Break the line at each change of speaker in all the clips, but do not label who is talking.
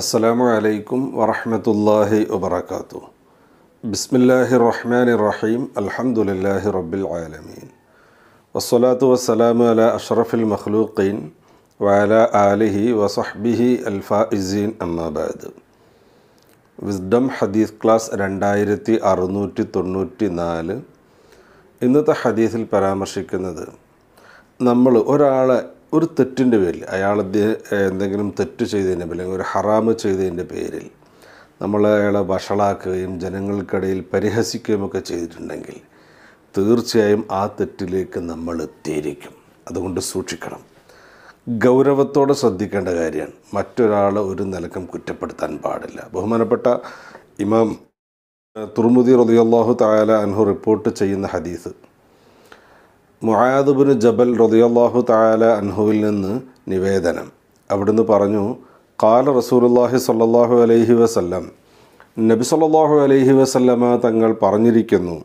അസ്സലാമു അലൈക്കും വറഹമത്തല്ലാഹി വബർക്കാത്തു ബിസ്മില്ലാഹി റഹ്മാൻ റഹീം അലഹമുല്ലാഹി റബ്ബിൽ ആലമീൻ വസ്സലാത്തു വസ്സലാമു അല അഷ്റഫിൽ മഖ്ലൂഖീൻ വാല ആലിഹി വസഹ്ബിഹി അൽഫാഇസീൻ അമ്മാബാദ് വിസ്ഡം ഹദീസ് ക്ലാസ് രണ്ടായിരത്തി അറുന്നൂറ്റി തൊണ്ണൂറ്റി നാല് ഇന്നത്തെ ഹദീസിൽ പരാമർശിക്കുന്നത് നമ്മൾ ഒരാളെ ഒരു തെറ്റിൻ്റെ പേരിൽ അയാൾ എന്തെങ്കിലും തെറ്റ് ചെയ്തതിൻ്റെ പേരിൽ അല്ലെങ്കിൽ ഒരു ഹറാമ് ചെയ്തതിൻ്റെ പേരിൽ നമ്മൾ അയാളെ വഷളാക്കുകയും ജനങ്ങൾക്കിടയിൽ പരിഹസിക്കുകയും ഒക്കെ ചെയ്തിട്ടുണ്ടെങ്കിൽ തീർച്ചയായും ആ തെറ്റിലേക്ക് നമ്മൾ എത്തിയിരിക്കും അതുകൊണ്ട് സൂക്ഷിക്കണം ഗൗരവത്തോടെ ശ്രദ്ധിക്കേണ്ട കാര്യമാണ് മറ്റൊരാളെ ഒരു നിലക്കും കുറ്റപ്പെടുത്താൻ പാടില്ല ബഹുമാനപ്പെട്ട ഇമാം തുർമുദി റലിയല്ലാഹു തായാല അൻഹു റിപ്പോർട്ട് ചെയ്യുന്ന ഹദീസ് മുഹാദുബിന് ജബൽ റതിയല്ലാഹു താല അൻഹുവിൽ നിന്ന് നിവേദനം അവിടുന്ന് പറഞ്ഞു കാല റസൂലുല്ലാഹി സല്ലാഹു അലൈഹി വസല്ലം നബി സല്ലാഹു അലൈഹി വസല്ലമ തങ്ങൾ പറഞ്ഞിരിക്കുന്നു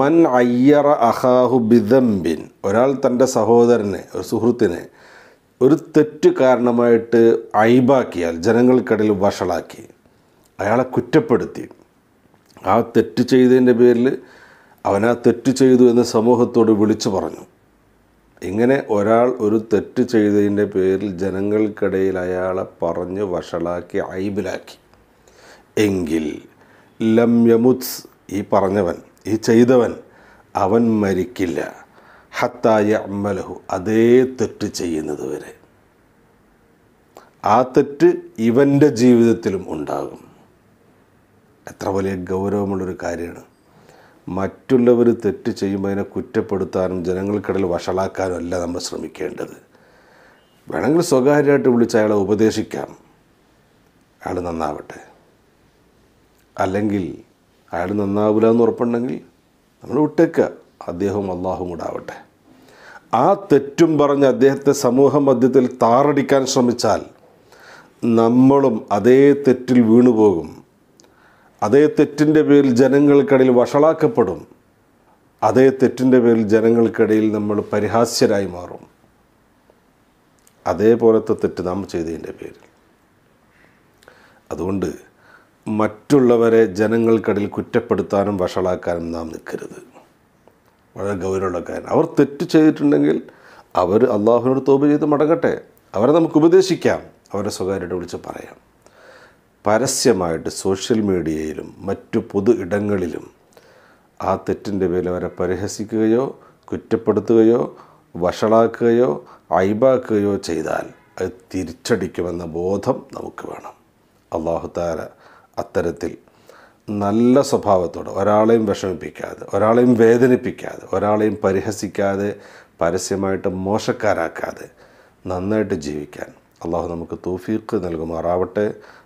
മൻ അയ്യറ അഹാഹു ബിദംബിൻ ഒരാൾ തൻ്റെ സഹോദരനെ ഒരു സുഹൃത്തിനെ ഒരു തെറ്റ് കാരണമായിട്ട് ഐബാക്കിയാൽ ജനങ്ങൾക്കിടയിൽ വഷളാക്കി അയാളെ കുറ്റപ്പെടുത്തി ആ തെറ്റ് ചെയ്തതിൻ്റെ പേരിൽ അവനാ തെറ്റ് ചെയ്തു എന്ന് സമൂഹത്തോട് വിളിച്ചു പറഞ്ഞു ഇങ്ങനെ ഒരാൾ ഒരു തെറ്റ് ചെയ്തതിൻ്റെ പേരിൽ ജനങ്ങൾക്കിടയിൽ അയാളെ പറഞ്ഞ് വഷളാക്കി ഐബിലാക്കി എങ്കിൽ ലം യമുത്സ് ഈ പറഞ്ഞവൻ ഈ ചെയ്തവൻ അവൻ മരിക്കില്ല ഹത്തായ അമ്മലഹു അതേ തെറ്റ് ചെയ്യുന്നത് വരെ ആ തെറ്റ് ഇവൻ്റെ ജീവിതത്തിലും ഉണ്ടാകും എത്ര വലിയ ഗൗരവമുള്ളൊരു കാര്യമാണ് മറ്റുള്ളവർ തെറ്റ് ചെയ്യുമ്പോൾ അതിനെ കുറ്റപ്പെടുത്താനും ജനങ്ങൾക്കിടയിൽ വഷളാക്കാനും അല്ല നമ്മൾ ശ്രമിക്കേണ്ടത് വേണമെങ്കിൽ സ്വകാര്യമായിട്ട് വിളിച്ച് അയാളെ ഉപദേശിക്കാം അയാൾ നന്നാവട്ടെ അല്ലെങ്കിൽ അയാൾ നന്നാവില്ല എന്ന് ഉറപ്പുണ്ടെങ്കിൽ നമ്മൾ വിട്ടേക്കുക അദ്ദേഹവും അള്ളാഹും ആവട്ടെ ആ തെറ്റും പറഞ്ഞ് അദ്ദേഹത്തെ സമൂഹ മധ്യത്തിൽ താറടിക്കാൻ ശ്രമിച്ചാൽ നമ്മളും അതേ തെറ്റിൽ വീണുപോകും അതേ തെറ്റിൻ്റെ പേരിൽ ജനങ്ങൾക്കിടയിൽ വഷളാക്കപ്പെടും അതേ തെറ്റിൻ്റെ പേരിൽ ജനങ്ങൾക്കിടയിൽ നമ്മൾ പരിഹാസ്യരായി മാറും അതേപോലത്തെ തെറ്റ് നാം ചെയ്തതിൻ്റെ പേരിൽ അതുകൊണ്ട് മറ്റുള്ളവരെ ജനങ്ങൾക്കിടയിൽ കുറ്റപ്പെടുത്താനും വഷളാക്കാനും നാം നിൽക്കരുത് വളരെ ഗൗരവമുള്ള കാര്യം അവർ തെറ്റ് ചെയ്തിട്ടുണ്ടെങ്കിൽ അവർ അള്ളാഹുവിനോട് തോപ് ചെയ്ത് മടങ്ങട്ടെ അവരെ നമുക്ക് ഉപദേശിക്കാം അവരെ സ്വകാര്യമായിട്ട് വിളിച്ച് പറയാം പരസ്യമായിട്ട് സോഷ്യൽ മീഡിയയിലും മറ്റു പൊതു ഇടങ്ങളിലും ആ തെറ്റിൻ്റെ പേരിൽ അവരെ പരിഹസിക്കുകയോ കുറ്റപ്പെടുത്തുകയോ വഷളാക്കുകയോ അയബാക്കുകയോ ചെയ്താൽ അത് തിരിച്ചടിക്കുമെന്ന ബോധം നമുക്ക് വേണം അള്ളാഹുത്താര അത്തരത്തിൽ നല്ല സ്വഭാവത്തോടെ ഒരാളെയും വിഷമിപ്പിക്കാതെ ഒരാളെയും വേദനിപ്പിക്കാതെ ഒരാളെയും പരിഹസിക്കാതെ പരസ്യമായിട്ട് മോശക്കാരാക്കാതെ നന്നായിട്ട് ജീവിക്കാൻ അള്ളാഹു നമുക്ക് തൂഫീക്ക് നൽകുമാറാവട്ടെ